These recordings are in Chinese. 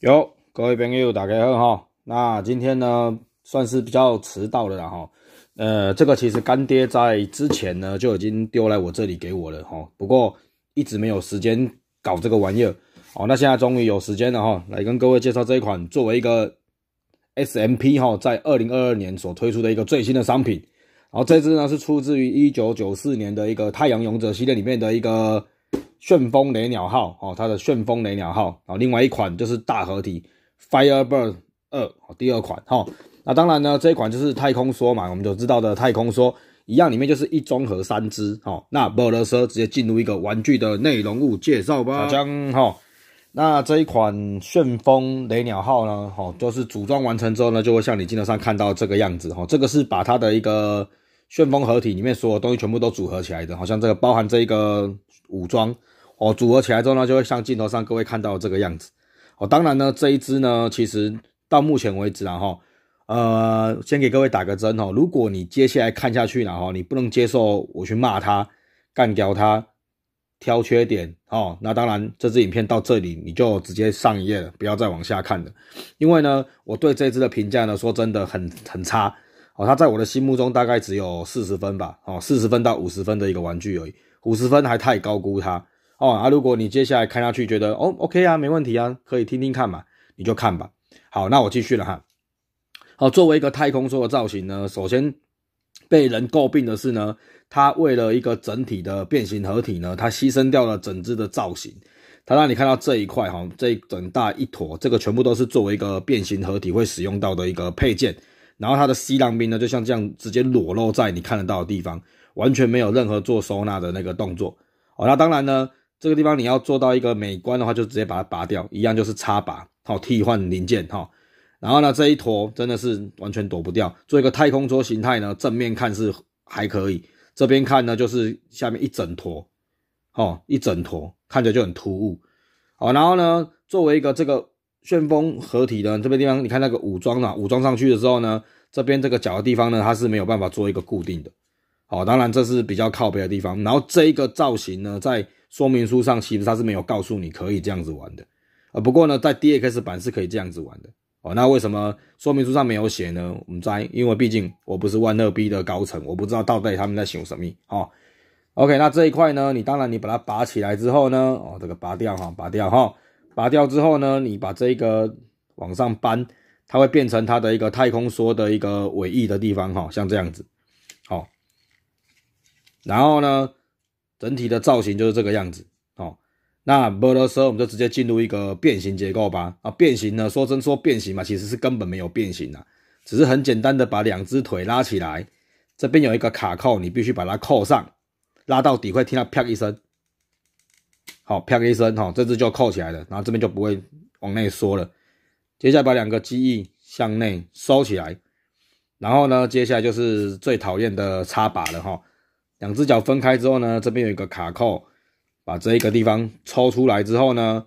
有各位朋友打开哈，那今天呢算是比较迟到的了哈。呃，这个其实干爹在之前呢就已经丢来我这里给我了哈，不过一直没有时间搞这个玩意儿。哦，那现在终于有时间了哈，来跟各位介绍这一款作为一个 S M P 哈，在二零二二年所推出的一个最新的商品。然后这支呢是出自于一九九四年的一个太阳勇者系列里面的一个。旋风雷鸟号，哦，它的旋风雷鸟号，然后另外一款就是大合体 Firebird 二，哦，第二款，哈，那当然呢，这一款就是太空梭嘛，我们都知道的太空梭，一样里面就是一中和三支，哦，那不勒说直接进入一个玩具的内容物介绍吧，好，那这一款旋风雷鸟号呢，哦，就是组装完成之后呢，就会像你镜头上看到这个样子，哈，这个是把它的一个旋风合体里面所有东西全部都组合起来的，好像这个包含这一个武装。哦，组合起来之后呢，就会像镜头上各位看到这个样子。哦，当然呢，这一支呢，其实到目前为止，然后，呃，先给各位打个针哦。如果你接下来看下去，了哈，你不能接受我去骂他、干掉他、挑缺点哦，那当然，这支影片到这里你就直接上一页，了，不要再往下看了。因为呢，我对这支的评价呢，说真的很很差哦。它在我的心目中大概只有四十分吧，哦，四十分到五十分的一个玩具而已，五十分还太高估它。哦啊，如果你接下来看下去，觉得哦，OK 啊，没问题啊，可以听听看嘛，你就看吧。好，那我继续了哈。好，作为一个太空梭的造型呢，首先被人诟病的是呢，它为了一个整体的变形合体呢，它牺牲掉了整只的造型。它让你看到这一块哈，这整大一坨，这个全部都是作为一个变形合体会使用到的一个配件。然后它的西浪兵呢，就像这样直接裸露在你看得到的地方，完全没有任何做收纳的那个动作。哦，那当然呢。这个地方你要做到一个美观的话，就直接把它拔掉，一样就是插拔，好，替换零件，哈。然后呢，这一坨真的是完全躲不掉。做一个太空桌形态呢，正面看是还可以，这边看呢就是下面一整坨，哦，一整坨，看着就很突兀。好，然后呢，作为一个这个旋风合体的这边地方，你看那个武装啊，武装上去的时候呢，这边这个脚的地方呢，它是没有办法做一个固定的。好，当然这是比较靠边的地方。然后这一个造型呢，在说明书上其实它是没有告诉你可以这样子玩的，呃，不过呢，在 DX 版是可以这样子玩的。哦，那为什么说明书上没有写呢？我们在因为毕竟我不是万乐 B 的高层，我不知道到底他们在想什么。哦 o k 那这一块呢，你当然你把它拔起来之后呢，哦，这个拔掉哈，拔掉哈，拔掉之后呢，你把这一个往上扳，它会变成它的一个太空梭的一个尾翼的地方哈，像这样子，好。然后呢，整体的造型就是这个样子哦。那 d 的时候，我们就直接进入一个变形结构吧。啊，变形呢，说真说变形嘛，其实是根本没有变形的，只是很简单的把两只腿拉起来。这边有一个卡扣，你必须把它扣上，拉到底会听到啪一声。好，啪一声哈，这只就扣起来了，然后这边就不会往内缩了。接下来把两个机翼向内收起来，然后呢，接下来就是最讨厌的插把了哈。两只脚分开之后呢，这边有一个卡扣，把这一个地方抽出来之后呢，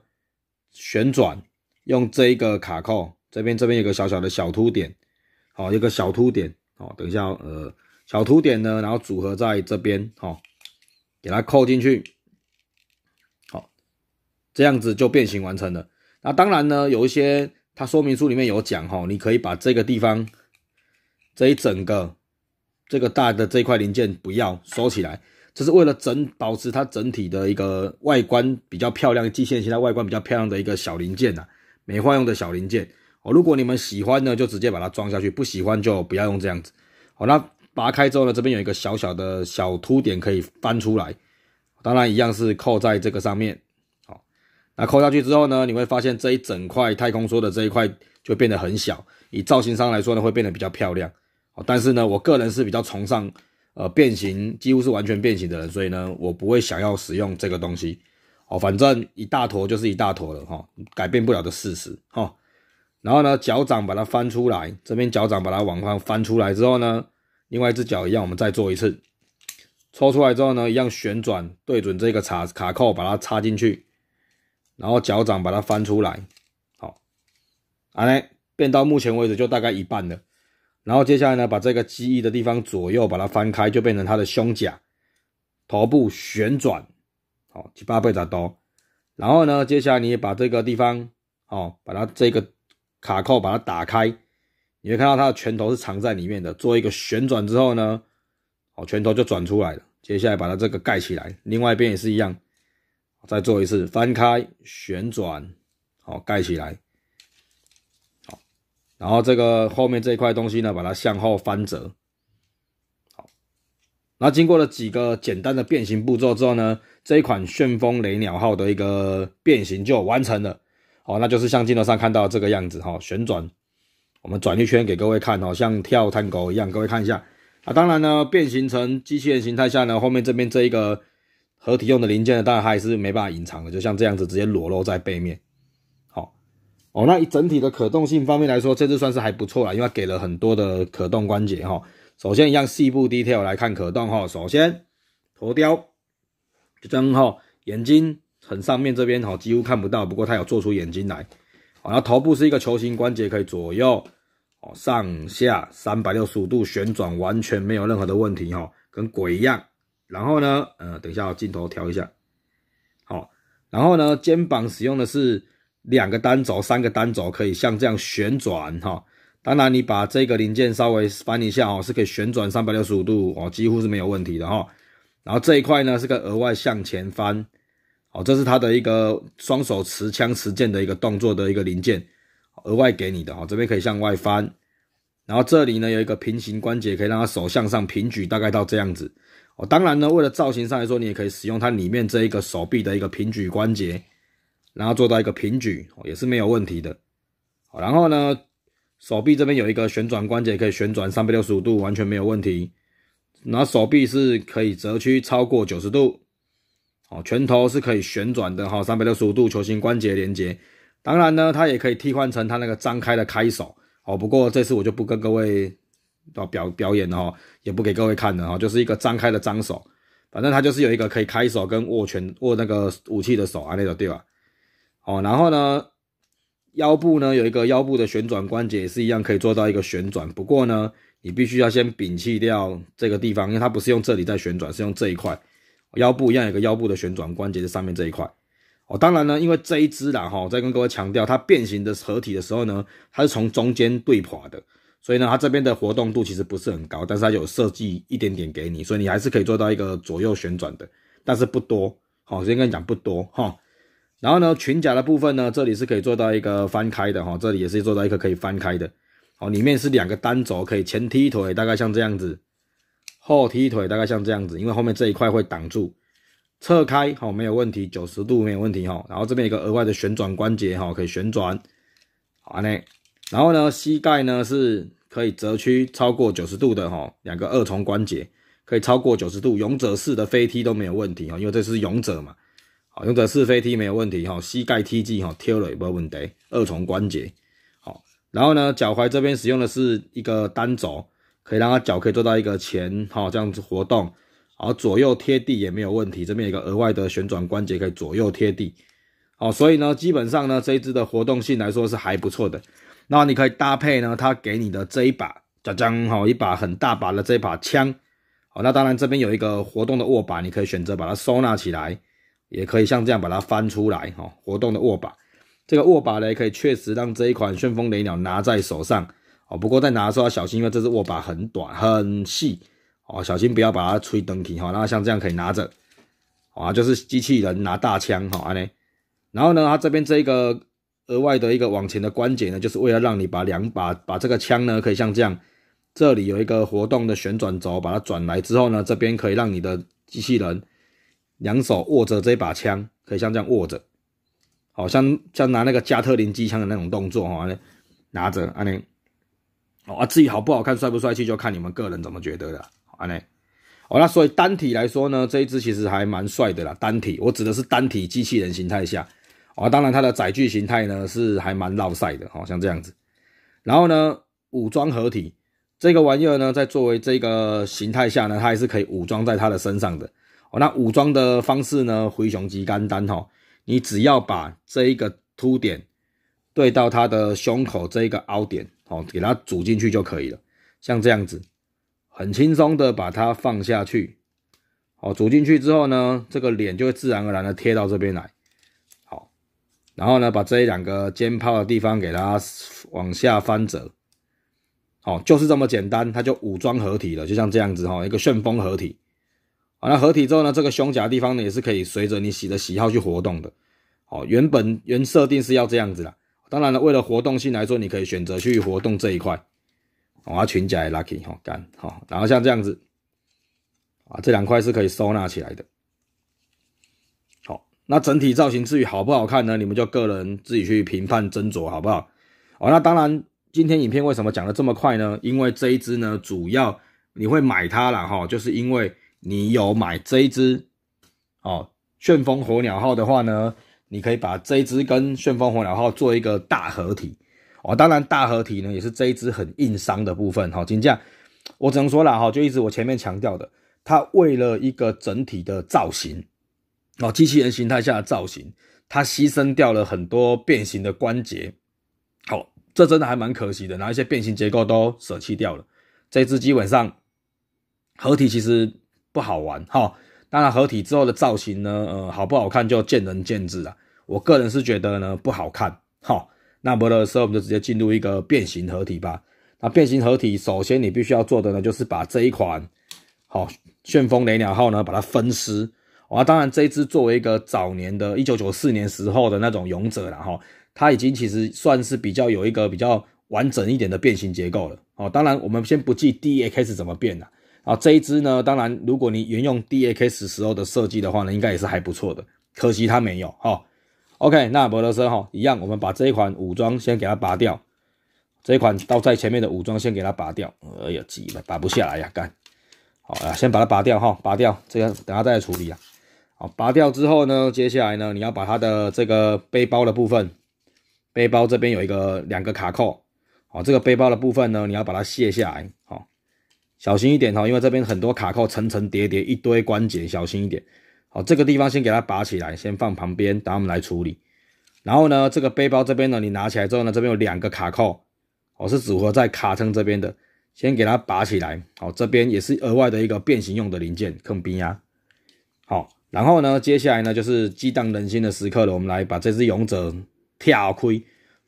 旋转，用这一个卡扣，这边这边有个小小的小凸点，好，一个小凸点，好，等一下，呃，小凸点呢，然后组合在这边，哦，给它扣进去，好，这样子就变形完成了。那当然呢，有一些它说明书里面有讲哈，你可以把这个地方，这一整个。这个大的这块零件不要收起来，这是为了整保持它整体的一个外观比较漂亮、既线现在外观比较漂亮的一个小零件呐，美化用的小零件。哦，如果你们喜欢呢，就直接把它装下去；不喜欢就不要用这样子。好，那拔开之后呢，这边有一个小小的小凸点可以翻出来，当然一样是扣在这个上面。好，那扣下去之后呢，你会发现这一整块太空梭的这一块就变得很小，以造型上来说呢，会变得比较漂亮。哦，但是呢，我个人是比较崇尚，呃，变形几乎是完全变形的人，所以呢，我不会想要使用这个东西。哦，反正一大坨就是一大坨了哈，改变不了的事实哈。然后呢，脚掌把它翻出来，这边脚掌把它往上翻出来之后呢，另外一只脚一样，我们再做一次，抽出来之后呢，一样旋转对准这个插卡扣，把它插进去，然后脚掌把它翻出来，好，啊嘞，变到目前为止就大概一半了。然后接下来呢，把这个机翼的地方左右把它翻开，就变成它的胸甲。头部旋转，好，七八贝扎多？然后呢，接下来你也把这个地方，好，把它这个卡扣把它打开，你会看到它的拳头是藏在里面的。做一个旋转之后呢，好，拳头就转出来了。接下来把它这个盖起来，另外一边也是一样，再做一次，翻开旋转，好，盖起来。然后这个后面这一块东西呢，把它向后翻折，好，那经过了几个简单的变形步骤之后呢，这一款旋风雷鸟号的一个变形就完成了，好，那就是像镜头上看到这个样子哈，旋转，我们转一圈给各位看哦，像跳探狗一样，各位看一下，啊，当然呢，变形成机器人形态下呢，后面这边这一个合体用的零件呢，当然它还是没办法隐藏的，就像这样子直接裸露在背面。哦，那以整体的可动性方面来说，这只算是还不错了，因为它给了很多的可动关节哈。首先，一样细部 detail 来看可动哈。首先，头雕就样哈，眼睛很上面这边哈几乎看不到，不过它有做出眼睛来。然后头部是一个球形关节，可以左右、哦上下三百六十度旋转，完全没有任何的问题哈，跟鬼一样。然后呢，呃，等一下镜头调一下，好。然后呢，肩膀使用的是。两个单轴，三个单轴可以像这样旋转哈。当然，你把这个零件稍微翻一下哦，是可以旋转三百六十度哦，几乎是没有问题的哈。然后这一块呢是个额外向前翻，哦，这是它的一个双手持枪持剑的一个动作的一个零件，额外给你的哈。这边可以向外翻，然后这里呢有一个平行关节，可以让它手向上平举，大概到这样子。哦，当然呢，为了造型上来说，你也可以使用它里面这一个手臂的一个平举关节。然后做到一个平举也是没有问题的。好，然后呢，手臂这边有一个旋转关节，可以旋转三百六十五度，完全没有问题。然后手臂是可以折曲超过九十度。好，拳头是可以旋转的哈，三百六十五度球形关节连接。当然呢，它也可以替换成它那个张开的开手哦。不过这次我就不跟各位表表演了哈，也不给各位看了哈，就是一个张开的张手。反正它就是有一个可以开手跟握拳握那个武器的手啊那种，对吧？哦，然后呢，腰部呢有一个腰部的旋转关节，也是一样可以做到一个旋转。不过呢，你必须要先摒弃掉这个地方，因为它不是用这里在旋转，是用这一块腰部一样有一个腰部的旋转关节在上面这一块。哦，当然呢，因为这一只啦哈，再跟各位强调，它变形的合体的时候呢，它是从中间对垮的，所以呢，它这边的活动度其实不是很高，但是它有设计一点点给你，所以你还是可以做到一个左右旋转的，但是不多。好，先跟你讲不多哈。然后呢，裙甲的部分呢，这里是可以做到一个翻开的哈，这里也是做到一个可以翻开的。哦，里面是两个单轴，可以前踢腿，大概像这样子；后踢腿大概像这样子，因为后面这一块会挡住。侧开好，没有问题，九十度没有问题哈。然后这边有一个额外的旋转关节哈，可以旋转。好，安内。然后呢，膝盖呢是可以折曲超过九十度的哈，两个二重关节可以超过九十度，勇者式的飞踢都没有问题哈，因为这是勇者嘛。好，用的是飞踢没有问题哈，膝盖踢技哈，跳了也不问题，二重关节。好，然后呢，脚踝这边使用的是一个单轴，可以让他脚可以做到一个前哈这样子活动，然后左右贴地也没有问题，这边有一个额外的旋转关节可以左右贴地。好，所以呢，基本上呢，这一支的活动性来说是还不错的。那你可以搭配呢，它给你的这一把，锵将哈，一把很大把的这一把枪。好，那当然这边有一个活动的握把，你可以选择把它收纳起来。也可以像这样把它翻出来哈，活动的握把，这个握把呢可以确实让这一款旋风雷鸟拿在手上哦。不过在拿的时候要小心，因为这只握把很短很细哦，小心不要把它吹灯体哈。然后像这样可以拿着，啊，就是机器人拿大枪哈，安呢。然后呢，它这边这一个额外的一个往前的关节呢，就是为了让你把两把把这个枪呢可以像这样，这里有一个活动的旋转轴，把它转来之后呢，这边可以让你的机器人。两手握着这把枪，可以像这样握着，好像像拿那个加特林机枪的那种动作哦，拿着，安妮。哦啊，自己好不好看，帅不帅气，就看你们个人怎么觉得了，安妮。哦，那所以单体来说呢，这一只其实还蛮帅的啦。单体，我指的是单体机器人形态下。啊，当然它的载具形态呢是还蛮绕赛的哦、像这样子。然后呢，武装合体这个玩意儿呢，在作为这个形态下呢，它还是可以武装在它的身上的。哦，那武装的方式呢？灰熊级肝丹哈，你只要把这一个凸点对到它的胸口这一个凹点，哦，给它组进去就可以了。像这样子，很轻松的把它放下去。哦，组进去之后呢，这个脸就会自然而然的贴到这边来。好，然后呢，把这两个肩泡的地方给它往下翻折。哦，就是这么简单，它就武装合体了，就像这样子哈，一个旋风合体。好，那合体之后呢，这个胸甲地方呢也是可以随着你喜的喜好去活动的。哦，原本原设定是要这样子啦。当然了，为了活动性来说，你可以选择去活动这一块。啊，裙甲也 lucky 哈，干哈。然后像这样子，啊，这两块是可以收纳起来的。好，那整体造型至于好不好看呢？你们就个人自己去评判斟酌，好不好？哦，那当然，今天影片为什么讲的这么快呢？因为这一只呢，主要你会买它了哈，就是因为。你有买这一只哦，旋风火鸟号的话呢，你可以把这一只跟旋风火鸟号做一个大合体哦。当然，大合体呢也是这一只很硬伤的部分哈。就这我只能说了哈，就一直我前面强调的，它为了一个整体的造型哦，机器人形态下的造型，它牺牲掉了很多变形的关节。好，这真的还蛮可惜的，后一些变形结构都舍弃掉了。这只基本上合体其实。不好玩哈，当然合体之后的造型呢，呃，好不好看就见仁见智了。我个人是觉得呢不好看哈。那的时候我们就直接进入一个变形合体吧。那变形合体，首先你必须要做的呢，就是把这一款好旋风雷鸟号呢，把它分尸啊。当然，这一只作为一个早年的一九九四年时候的那种勇者了哈，它已经其实算是比较有一个比较完整一点的变形结构了。哦，当然我们先不计 D a 开始怎么变呢。啊，这一支呢，当然，如果你沿用 D X 时候的设计的话呢，应该也是还不错的。可惜它没有哈。OK，那博德森哈，一样，我们把这一款武装先给它拔掉，这一款刀在前面的武装先给它拔掉。哎呀，急了，拔不下来呀，干。好啊，先把它拔掉哈，拔掉这个，等下再来处理啊。好，拔掉之后呢，接下来呢，你要把它的这个背包的部分，背包这边有一个两个卡扣，好，这个背包的部分呢，你要把它卸下来。小心一点哈，因为这边很多卡扣，层层叠叠，一堆关节，小心一点。好，这个地方先给它拔起来，先放旁边，等我们来处理。然后呢，这个背包这边呢，你拿起来之后呢，这边有两个卡扣，哦，是组合在卡层这边的，先给它拔起来。好，这边也是额外的一个变形用的零件，坑这边好，然后呢，接下来呢就是激荡人心的时刻了，我们来把这只勇者跳开，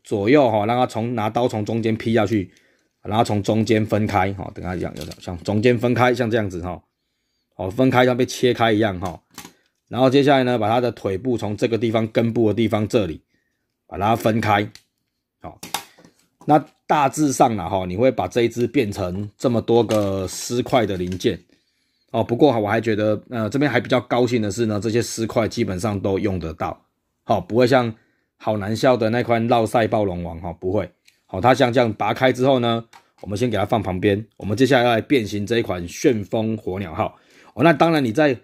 左右哈，让它从拿刀从中间劈下去。然后从中间分开，哈，等下这样，像中间分开，像这样子，哈，哦，分开像被切开一样，哈。然后接下来呢，把它的腿部从这个地方根部的地方这里，把它分开，好。那大致上呢，哈，你会把这一只变成这么多个尸块的零件，哦。不过我还觉得，呃，这边还比较高兴的是呢，这些尸块基本上都用得到，好，不会像好难笑的那块绕赛暴龙王，哈，不会。好，它像这样拔开之后呢，我们先给它放旁边。我们接下来要来变形这一款旋风火鸟号。哦，那当然你在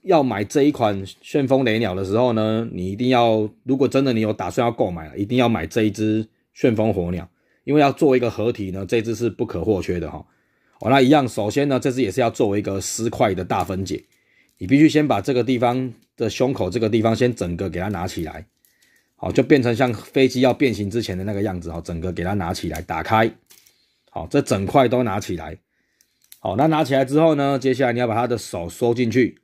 要买这一款旋风雷鸟的时候呢，你一定要，如果真的你有打算要购买一定要买这一只旋风火鸟，因为要做一个合体呢，这只是不可或缺的哈。哦，那一样，首先呢，这只也是要作为一个尸块的大分解，你必须先把这个地方的胸口这个地方先整个给它拿起来。哦，就变成像飞机要变形之前的那个样子。哈，整个给它拿起来，打开。好，这整块都拿起来。好，那拿起来之后呢？接下来你要把他的手收进去。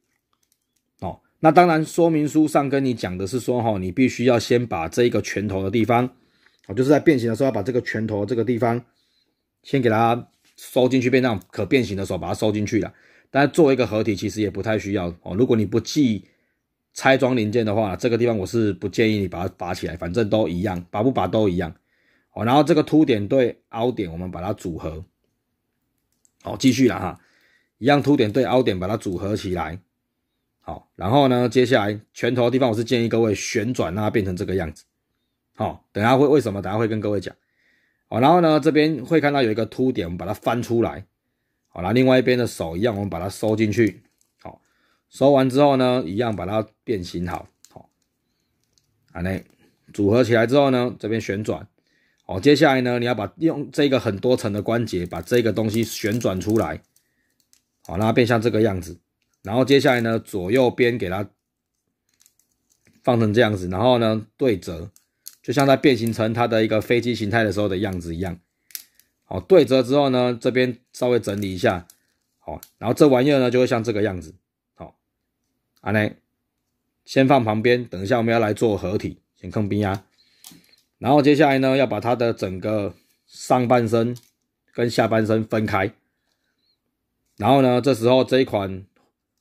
哦，那当然，说明书上跟你讲的是说，哈，你必须要先把这一个拳头的地方，哦，就是在变形的时候要把这个拳头这个地方先给它收进去，变成可变形的手，把它收进去了，但是作为一个合体，其实也不太需要。哦，如果你不记。拆装零件的话，这个地方我是不建议你把它拔起来，反正都一样，拔不拔都一样。好，然后这个凸点对凹点，我们把它组合。好，继续了哈，一样凸点对凹点，把它组合起来。好，然后呢，接下来拳头的地方我是建议各位旋转，让它变成这个样子。好，等下会为什么？等下会跟各位讲。好，然后呢，这边会看到有一个凸点，我们把它翻出来。好，后另外一边的手一样，我们把它收进去。收完之后呢，一样把它变形好，好，啊那组合起来之后呢，这边旋转，好，接下来呢，你要把用这个很多层的关节把这个东西旋转出来，好，让它变像这个样子，然后接下来呢，左右边给它放成这样子，然后呢对折，就像在变形成它的一个飞机形态的时候的样子一样，好，对折之后呢，这边稍微整理一下，好，然后这玩意儿呢就会像这个样子。啊，那先放旁边，等一下我们要来做合体，先放冰压。然后接下来呢，要把它的整个上半身跟下半身分开。然后呢，这时候这一款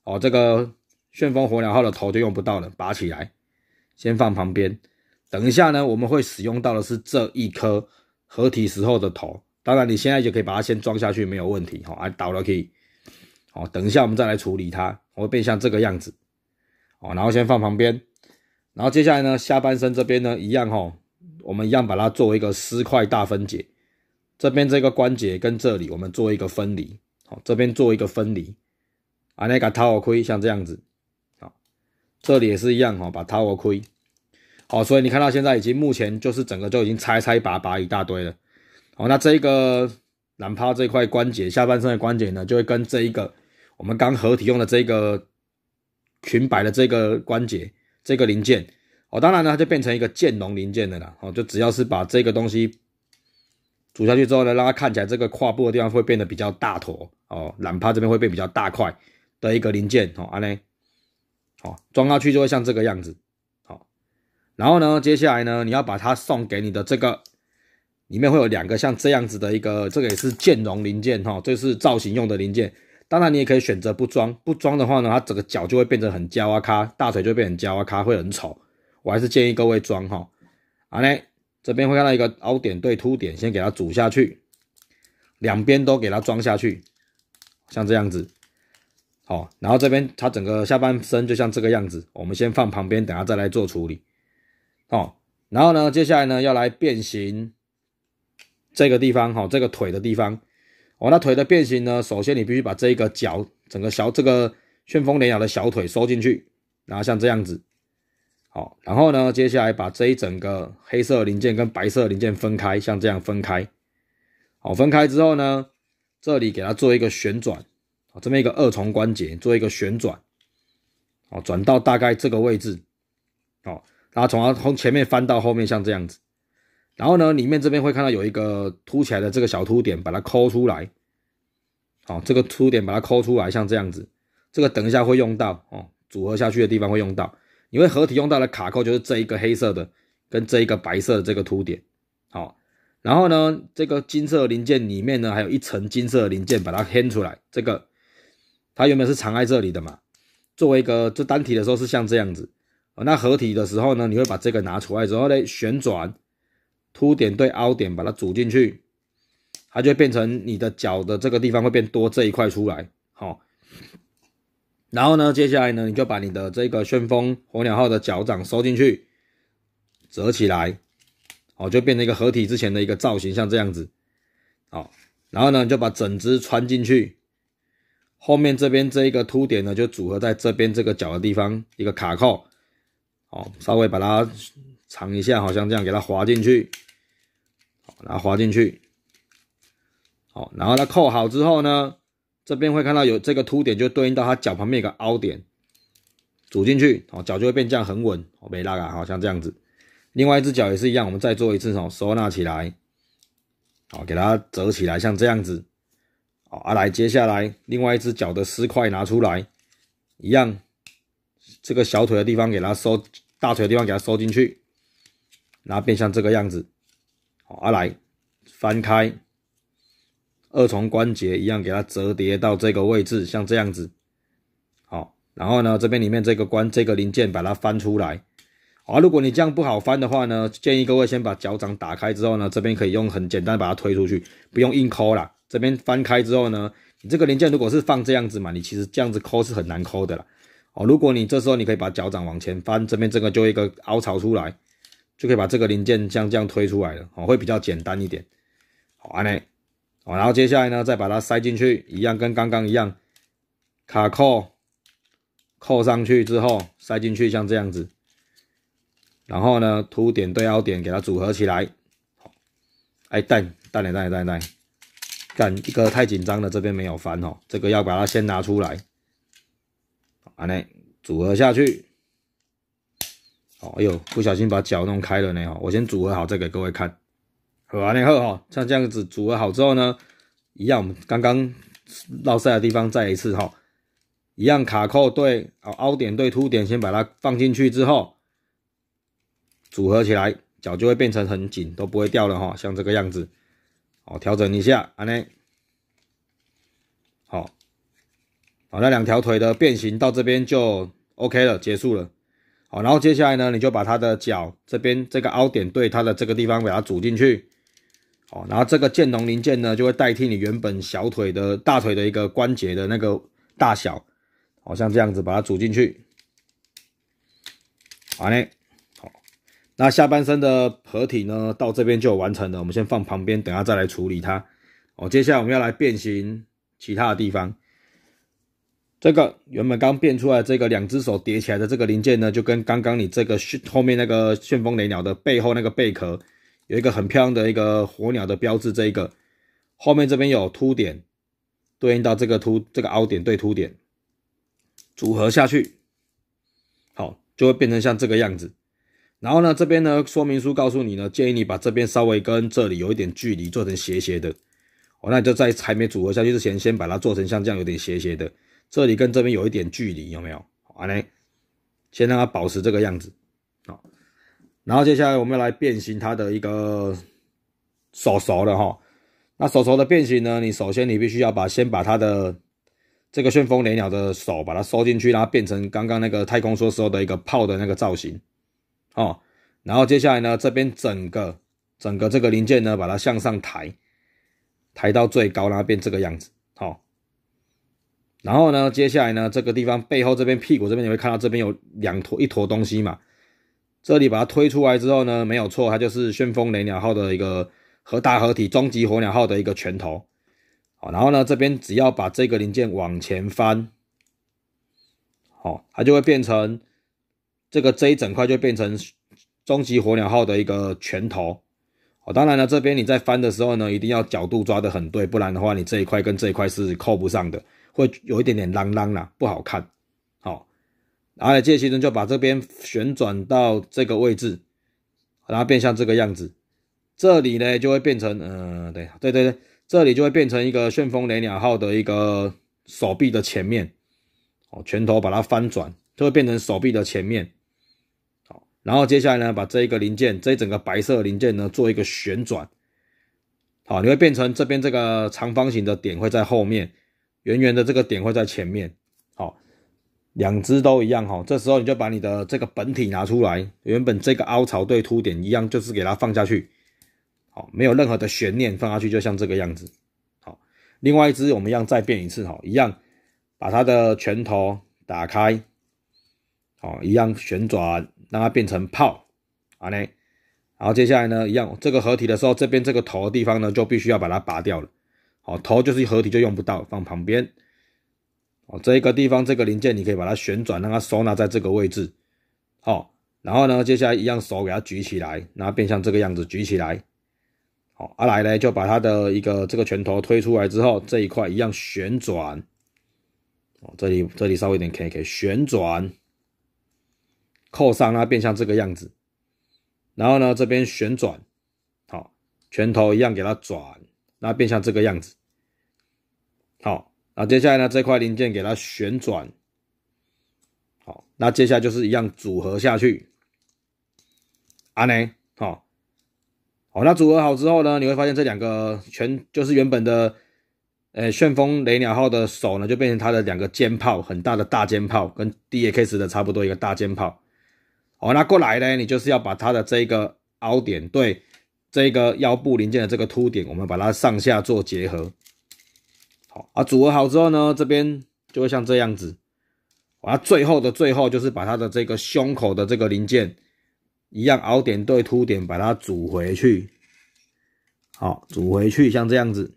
哦，这个旋风火鸟号的头就用不到了，拔起来，先放旁边。等一下呢，我们会使用到的是这一颗合体时候的头。当然，你现在就可以把它先装下去，没有问题。好，还倒了可以。好，等一下我们再来处理它，会变像这个样子。哦，然后先放旁边，然后接下来呢，下半身这边呢一样哈，我们一样把它作为一个尸块大分解，这边这个关节跟这里我们做一个分离，好，这边做一个分离，啊那个头盔像这样子，好，这里也是一样哈，把头盔，好，所以你看到现在已经目前就是整个就已经拆拆拔拔一大堆了，好，那这个男趴这块关节下半身的关节呢，就会跟这一个我们刚合体用的这个。裙摆的这个关节，这个零件，哦，当然呢，它就变成一个剑龙零件的啦，哦，就只要是把这个东西煮下去之后呢，让它看起来这个胯部的地方会变得比较大坨，哦，揽趴这边会变比较大块的一个零件，哦，安呢，哦，装上去就会像这个样子，好，然后呢，接下来呢，你要把它送给你的这个，里面会有两个像这样子的一个，这个也是剑龙零件，哈，这是造型用的零件。当然，你也可以选择不装。不装的话呢，它整个脚就会变成很焦啊，咔，大腿就变很焦啊，咔，会很丑。我还是建议各位装哈。好嘞，这边会看到一个凹点对凸点，先给它组下去，两边都给它装下去，像这样子。好，然后这边它整个下半身就像这个样子，我们先放旁边，等下再来做处理。好，然后呢，接下来呢要来变形这个地方，哈，这个腿的地方。哦，那腿的变形呢？首先你必须把这一个脚整个小这个旋风连牙的小腿收进去，然后像这样子，好，然后呢，接下来把这一整个黑色零件跟白色零件分开，像这样分开，好，分开之后呢，这里给它做一个旋转，好，这么一个二重关节做一个旋转，好，转到大概这个位置，好，然后从它从前面翻到后面，像这样子。然后呢，里面这边会看到有一个凸起来的这个小凸点，把它抠出来。好，这个凸点把它抠出来，像这样子。这个等一下会用到哦，组合下去的地方会用到。你会合体用到的卡扣就是这一个黑色的跟这一个白色的这个凸点。好，然后呢，这个金色零件里面呢还有一层金色零件，把它掀出来。这个它原本是藏在这里的嘛。作为一个这单体的时候是像这样子。那合体的时候呢，你会把这个拿出来，之后呢旋转。凸点对凹点，把它组进去，它就会变成你的脚的这个地方会变多这一块出来。好，然后呢，接下来呢，你就把你的这个旋风火鸟号的脚掌收进去，折起来，哦，就变成一个合体之前的一个造型，像这样子。哦。然后呢，就把整只穿进去，后面这边这一个凸点呢，就组合在这边这个脚的地方一个卡扣。哦，稍微把它藏一下，好像这样给它滑进去。然后滑进去，好，然后它扣好之后呢，这边会看到有这个凸点，就对应到它脚旁边一个凹点，组进去，好，脚就会变这样很稳，好没拉杆，好像这样子。另外一只脚也是一样，我们再做一次哦，收纳起来，好，给它折起来，像这样子，好，阿来，接下来另外一只脚的丝块拿出来，一样，这个小腿的地方给它收，大腿的地方给它收进去，然后变像这个样子。好，来翻开二重关节一样，给它折叠到这个位置，像这样子。好，然后呢，这边里面这个关这个零件，把它翻出来。好，如果你这样不好翻的话呢，建议各位先把脚掌打开之后呢，这边可以用很简单把它推出去，不用硬抠了。这边翻开之后呢，你这个零件如果是放这样子嘛，你其实这样子抠是很难抠的啦。哦，如果你这时候你可以把脚掌往前翻，这边这个就一个凹槽出来。就可以把这个零件像这样推出来了哦，会比较简单一点。好，安内哦，然后接下来呢，再把它塞进去，一样跟刚刚一样，卡扣扣上去之后塞进去，像这样子。然后呢，凸点对凹点，给它组合起来。好，哎蛋蛋来，蛋来，再来，干，一个太紧张了，这边没有翻哦，这个要把它先拿出来。安内，组合下去。哦，哎呦，不小心把脚弄开了呢哈，我先组合好再给各位看。好合完以后哈，像这样子组合好之后呢，一样我们刚刚绕塞的地方再一次哈，一样卡扣对，哦凹点对凸点，先把它放进去之后，组合起来脚就会变成很紧，都不会掉了哈，像这个样子。好，调整一下，安呢，好，好，那两条腿的变形到这边就 OK 了，结束了。好，然后接下来呢，你就把它的脚这边这个凹点对它的这个地方给它组进去。好，然后这个建龙零件呢，就会代替你原本小腿的大腿的一个关节的那个大小。好，像这样子把它组进去。好嘞，好，那下半身的合体呢，到这边就完成了。我们先放旁边，等下再来处理它。哦，接下来我们要来变形其他的地方。这个原本刚变出来这个两只手叠起来的这个零件呢，就跟刚刚你这个后面那个旋风雷鸟的背后那个贝壳有一个很漂亮的一个火鸟的标志。这一个后面这边有凸点，对应到这个凸这个凹点对凸点组合下去，好就会变成像这个样子。然后呢，这边呢说明书告诉你呢，建议你把这边稍微跟这里有一点距离，做成斜斜的。哦，那就在还没组合下去之前，先把它做成像这样有点斜斜的。这里跟这边有一点距离，有没有？好，安先让它保持这个样子。好，然后接下来我们要来变形它的一个手熟的哈。那手熟的变形呢？你首先你必须要把先把它的这个旋风雷鸟的手把它收进去，然后变成刚刚那个太空梭时候的一个炮的那个造型。哦。然后接下来呢，这边整个整个这个零件呢，把它向上抬，抬到最高，然后变这个样子。然后呢，接下来呢，这个地方背后这边屁股这边你会看到这边有两坨一坨东西嘛？这里把它推出来之后呢，没有错，它就是旋风雷鸟号的一个核大合体终极火鸟号的一个拳头。好，然后呢，这边只要把这个零件往前翻，好，它就会变成这个这一整块就变成终极火鸟号的一个拳头。好，当然了，这边你在翻的时候呢，一定要角度抓的很对，不然的话，你这一块跟这一块是扣不上的。会有一点点啷啷啦，不好看，好，然后这些人就把这边旋转到这个位置，然后变像这个样子，这里呢就会变成，嗯，对对对对，这里就会变成一个旋风雷鸟号的一个手臂的前面，哦，拳头把它翻转，就会变成手臂的前面，好，然后接下来呢，把这一个零件，这一整个白色零件呢做一个旋转，好，你会变成这边这个长方形的点会在后面。圆圆的这个点会在前面，好，两只都一样哈。这时候你就把你的这个本体拿出来，原本这个凹槽对凸点一样，就是给它放下去，好，没有任何的悬念，放下去就像这个样子，好。另外一只我们要再变一次哈，一样把它的拳头打开，好，一样旋转让它变成炮，啊呢，然后接下来呢，一样这个合体的时候，这边这个头的地方呢，就必须要把它拔掉了。哦，头就是合体就用不到，放旁边。哦，这一个地方这个零件你可以把它旋转，让它收纳在这个位置。好，然后呢，接下来一样手给它举起来，然后变像这个样子举起来。好，阿来呢就把他的一个这个拳头推出来之后，这一块一样旋转。哦，这里这里稍微有点以可以旋转，扣上它变像这个样子。然后呢，这边旋转，好，拳头一样给它转。那变像这个样子，好，那接下来呢，这块零件给它旋转，好，那接下来就是一样组合下去，阿内，好，好，那组合好之后呢，你会发现这两个全就是原本的，呃，旋风雷鸟号的手呢，就变成它的两个肩炮，很大的大肩炮，跟 D A K S 的差不多一个大肩炮，好，那过来呢，你就是要把它的这一个凹点对。这个腰部零件的这个凸点，我们把它上下做结合，好啊，组合好之后呢，这边就会像这样子。啊，最后的最后就是把它的这个胸口的这个零件一样凹点对凸点，把它组回去，好，组回去像这样子。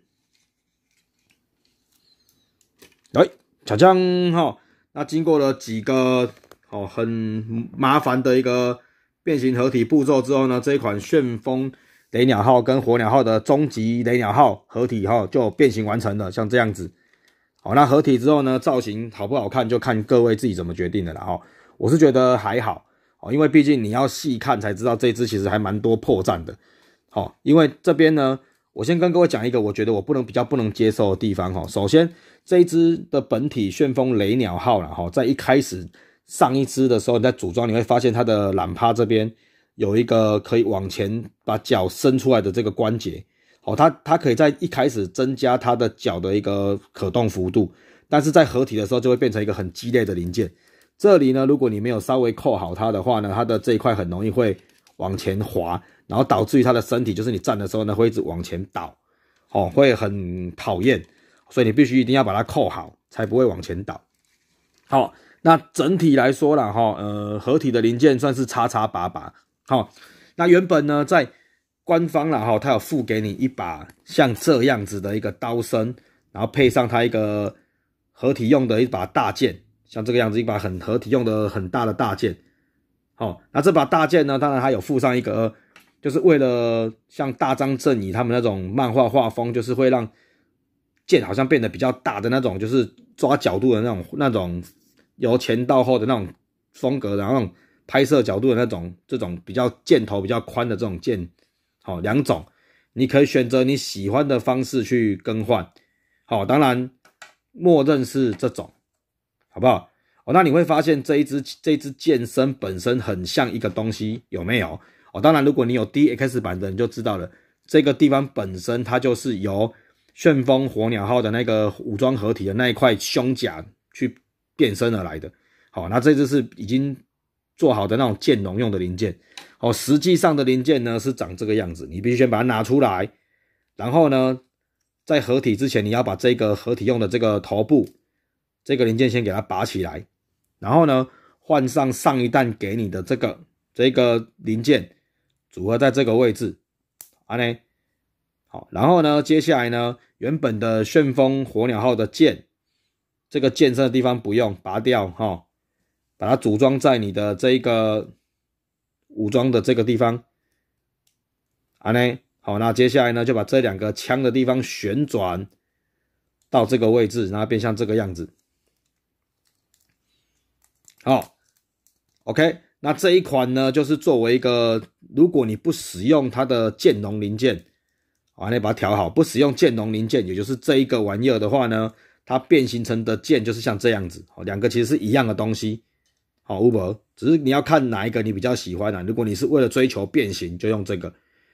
哎，小江哈，那经过了几个好很麻烦的一个变形合体步骤之后呢，这一款旋风。雷鸟号跟火鸟号的终极雷鸟号合体以后就变形完成了，像这样子。好，那合体之后呢，造型好不好看就看各位自己怎么决定了了哈。我是觉得还好，哦，因为毕竟你要细看才知道这一只其实还蛮多破绽的。好，因为这边呢，我先跟各位讲一个我觉得我不能比较不能接受的地方哈。首先这一只的本体旋风雷鸟号了哈，在一开始上一只的时候你在组装你会发现它的懒趴这边。有一个可以往前把脚伸出来的这个关节，哦，它它可以在一开始增加它的脚的一个可动幅度，但是在合体的时候就会变成一个很激烈的零件。这里呢，如果你没有稍微扣好它的话呢，它的这一块很容易会往前滑，然后导致于它的身体就是你站的时候呢会一直往前倒，哦，会很讨厌，所以你必须一定要把它扣好，才不会往前倒。好，那整体来说了哈，呃，合体的零件算是叉叉把把，好，那原本呢，在官方了哈，他有付给你一把像这样子的一个刀身，然后配上他一个合体用的一把大剑，像这个样子一把很合体用的很大的大剑。好，那这把大剑呢，当然还有附上一个，就是为了像大张正义他们那种漫画画风，就是会让剑好像变得比较大的那种，就是抓角度的那种、那种由前到后的那种风格，然后。拍摄角度的那种，这种比较箭头比较宽的这种箭，好两种，你可以选择你喜欢的方式去更换，好，当然默认是这种，好不好？哦，那你会发现这一支这一支箭身本身很像一个东西，有没有？哦，当然如果你有 DX 版的你就知道了，这个地方本身它就是由旋风火鸟号的那个武装合体的那一块胸甲去变身而来的，好，那这只是已经。做好的那种建模用的零件，哦，实际上的零件呢是长这个样子。你必须先把它拿出来，然后呢，在合体之前，你要把这个合体用的这个头部这个零件先给它拔起来，然后呢，换上上一弹给你的这个这个零件，组合在这个位置，啊呢，好，然后呢，接下来呢，原本的旋风火鸟号的剑，这个剑身的地方不用拔掉哈。把它组装在你的这一个武装的这个地方啊，呢好，那接下来呢就把这两个枪的地方旋转到这个位置，然后变像这个样子。好，OK，那这一款呢就是作为一个，如果你不使用它的剑农零件，啊，那把它调好，不使用剑农零件，也就是这一个玩意儿的话呢，它变形成的剑就是像这样子，哦，两个其实是一样的东西。好，Uber，只是你要看哪一个你比较喜欢啊。如果你是为了追求变形，就用这个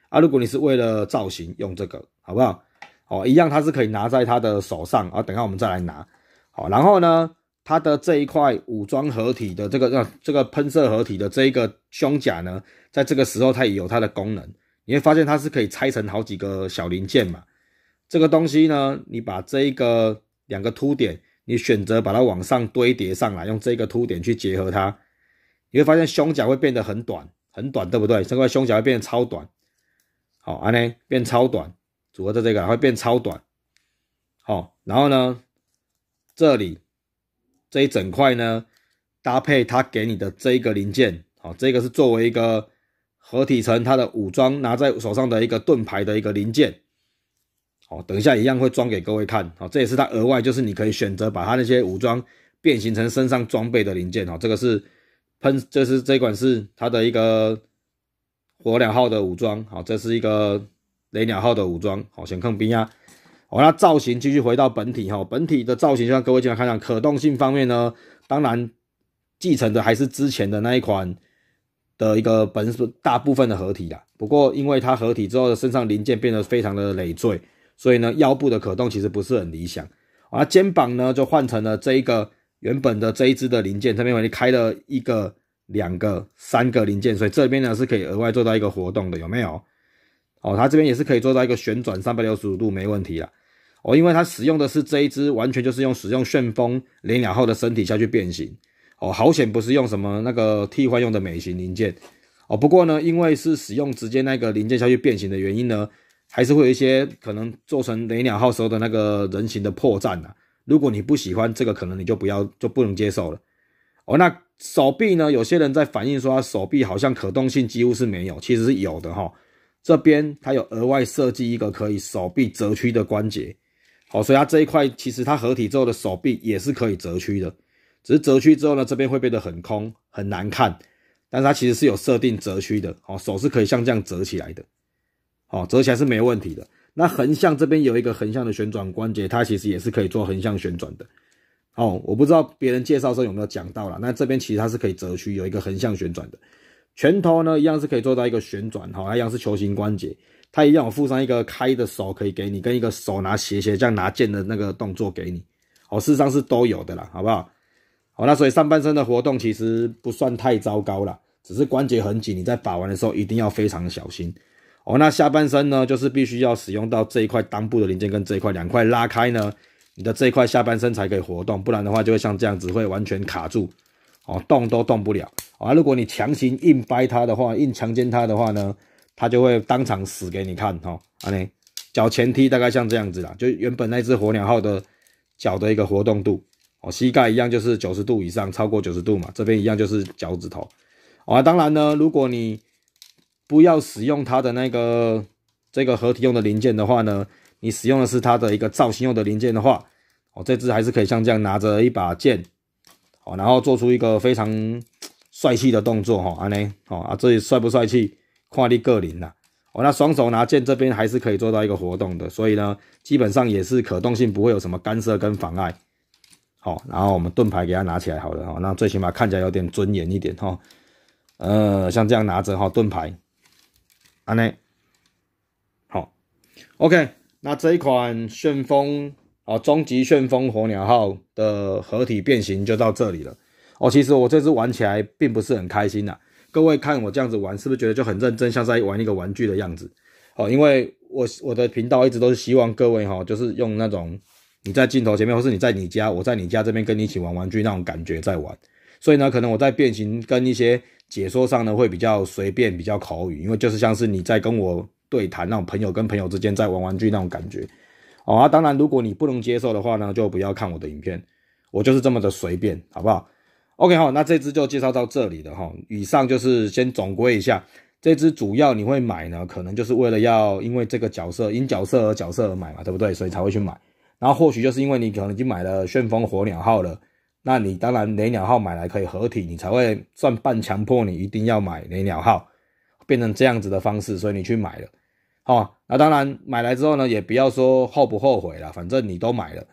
啊；如果你是为了造型，用这个，好不好？哦，一样，它是可以拿在它的手上啊。等下我们再来拿。好，然后呢，它的这一块武装合体的这个、这个喷射合体的这一个胸甲呢，在这个时候它也有它的功能。你会发现它是可以拆成好几个小零件嘛。这个东西呢，你把这一个两个凸点。你选择把它往上堆叠上来，用这个凸点去结合它，你会发现胸甲会变得很短，很短，对不对？这块胸甲会变得超短，好，安呢变超短，组合的这个会变超短，好，然后呢，这里这一整块呢，搭配它给你的这一个零件，好，这个是作为一个合体成它的武装拿在手上的一个盾牌的一个零件。好，等一下一样会装给各位看。哦，这也是它额外就是你可以选择把它那些武装变形成身上装备的零件。哦，这个是喷，这是这款是它的一个火两号的武装。好，这是一个雷鸟号的武装。好，先看兵呀。好，那造型继续回到本体。哈，本体的造型就像各位经来看到，可动性方面呢，当然继承的还是之前的那一款的一个本大部分的合体的。不过因为它合体之后的身上零件变得非常的累赘。所以呢，腰部的可动其实不是很理想，而肩膀呢，就换成了这一个原本的这一支的零件，这边我给开了一个、两个、三个零件，所以这边呢是可以额外做到一个活动的，有没有？哦，它这边也是可以做到一个旋转三百六十五度，没问题了。哦，因为它使用的是这一支，完全就是用使用旋风零两号的身体下去变形。哦，好险不是用什么那个替换用的美型零件。哦，不过呢，因为是使用直接那个零件下去变形的原因呢。还是会有一些可能做成雷鸟号时候的那个人形的破绽呐。如果你不喜欢这个，可能你就不要就不能接受了。哦，那手臂呢？有些人在反映说他手臂好像可动性几乎是没有，其实是有的哈。这边它有额外设计一个可以手臂折曲的关节，好，所以它这一块其实它合体之后的手臂也是可以折曲的。只是折曲之后呢，这边会变得很空很难看，但是它其实是有设定折曲的，哦，手是可以像这样折起来的。哦，折起来是没问题的。那横向这边有一个横向的旋转关节，它其实也是可以做横向旋转的。哦，我不知道别人介绍时候有没有讲到啦，那这边其实它是可以折曲，有一个横向旋转的。拳头呢，一样是可以做到一个旋转，它一样是球形关节，它一样有附上一个开的手可以给你，跟一个手拿斜斜这样拿剑的那个动作给你。哦，事实上是都有的啦，好不好？哦，那所以上半身的活动其实不算太糟糕啦，只是关节很紧，你在把玩的时候一定要非常小心。哦，那下半身呢，就是必须要使用到这一块裆部的零件跟这一块两块拉开呢，你的这一块下半身才可以活动，不然的话就会像这样子会完全卡住，哦，动都动不了啊。如果你强行硬掰它的话，硬强奸它的话呢，它就会当场死给你看哈。啊你脚前踢大概像这样子啦，就原本那只火鸟号的脚的一个活动度，哦，膝盖一样就是九十度以上，超过九十度嘛，这边一样就是脚趾头啊。当然呢，如果你不要使用它的那个这个合体用的零件的话呢，你使用的是它的一个造型用的零件的话，哦，这只还是可以像这样拿着一把剑，哦，然后做出一个非常帅气的动作哈，安呢，哦啊，这里帅不帅气，跨立个人了。哦，那双手拿剑这边还是可以做到一个活动的，所以呢，基本上也是可动性不会有什么干涉跟妨碍。好，然后我们盾牌给它拿起来好了哈，那最起码看起来有点尊严一点哈。呃，像这样拿着哈盾牌。安内，好，OK，那这一款旋风啊，终极旋风火鸟号的合体变形就到这里了哦。其实我这次玩起来并不是很开心呐。各位看我这样子玩，是不是觉得就很认真，像在玩一个玩具的样子？哦，因为我我的频道一直都是希望各位哈，就是用那种你在镜头前面，或是你在你家，我在你家这边跟你一起玩玩具那种感觉在玩。所以呢，可能我在变形跟一些。解说上呢会比较随便，比较口语，因为就是像是你在跟我对谈那种朋友跟朋友之间在玩玩具那种感觉，哦啊，当然如果你不能接受的话呢，就不要看我的影片，我就是这么的随便，好不好？OK，好，那这支就介绍到这里了哈。以上就是先总归一下，这支主要你会买呢，可能就是为了要因为这个角色，因角色而角色而买嘛，对不对？所以才会去买，然后或许就是因为你可能已经买了旋风火鸟号了。那你当然雷鸟号买来可以合体，你才会算半强迫你一定要买雷鸟号，变成这样子的方式，所以你去买了，哦，那当然买来之后呢，也不要说后不后悔了，反正你都买了，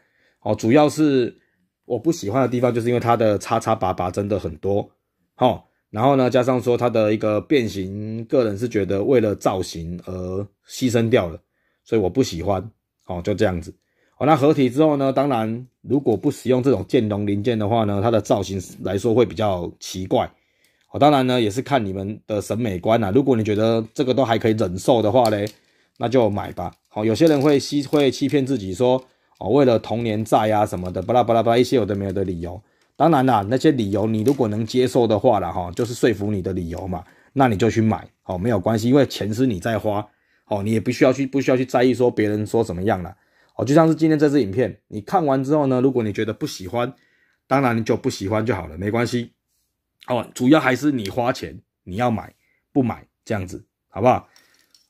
哦。主要是我不喜欢的地方，就是因为它的叉叉拔拔真的很多，哦，然后呢，加上说它的一个变形，个人是觉得为了造型而牺牲掉了，所以我不喜欢，哦，就这样子。哦，那合体之后呢？当然，如果不使用这种兼容零件的话呢，它的造型来说会比较奇怪。哦，当然呢，也是看你们的审美观啦。如果你觉得这个都还可以忍受的话嘞，那就买吧。好，有些人会欺会欺骗自己说，哦，为了童年债啊什么的，巴拉巴拉巴拉一些有的没有的理由。当然啦，那些理由你如果能接受的话了哈，就是说服你的理由嘛，那你就去买。好，没有关系，因为钱是你在花。哦，你也不需要去不需要去在意说别人说怎么样了。哦，就像是今天这支影片，你看完之后呢，如果你觉得不喜欢，当然你就不喜欢就好了，没关系。哦，主要还是你花钱，你要买不买这样子，好不好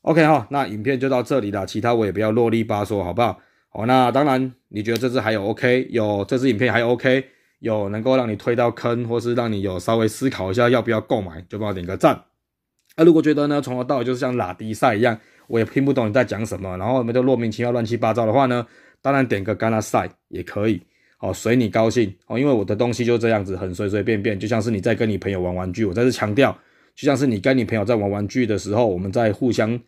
？OK 哈，那影片就到这里了，其他我也不要啰里吧嗦，好不好？哦，那当然，你觉得这支还有 OK，有这支影片还 OK，有能够让你推到坑，或是让你有稍微思考一下要不要购买，就帮我点个赞。那如果觉得呢，从头到尾就是像拉迪赛一样。我也听不懂你在讲什么，然后你们就莫名其妙、乱七八糟的话呢，当然点个干拉晒也可以，哦，随你高兴哦，因为我的东西就这样子，很随随便便，就像是你在跟你朋友玩玩具。我在这强调，就像是你跟你朋友在玩玩具的时候，我们在互相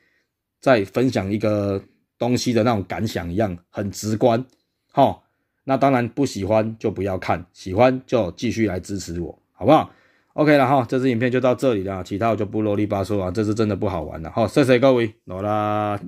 在分享一个东西的那种感想一样，很直观，哈。那当然不喜欢就不要看，喜欢就继续来支持我，好不好？OK 了哈，这支影片就到这里了，其他我就不啰里吧嗦了，这支真的不好玩了哈，谢谢各位，走了。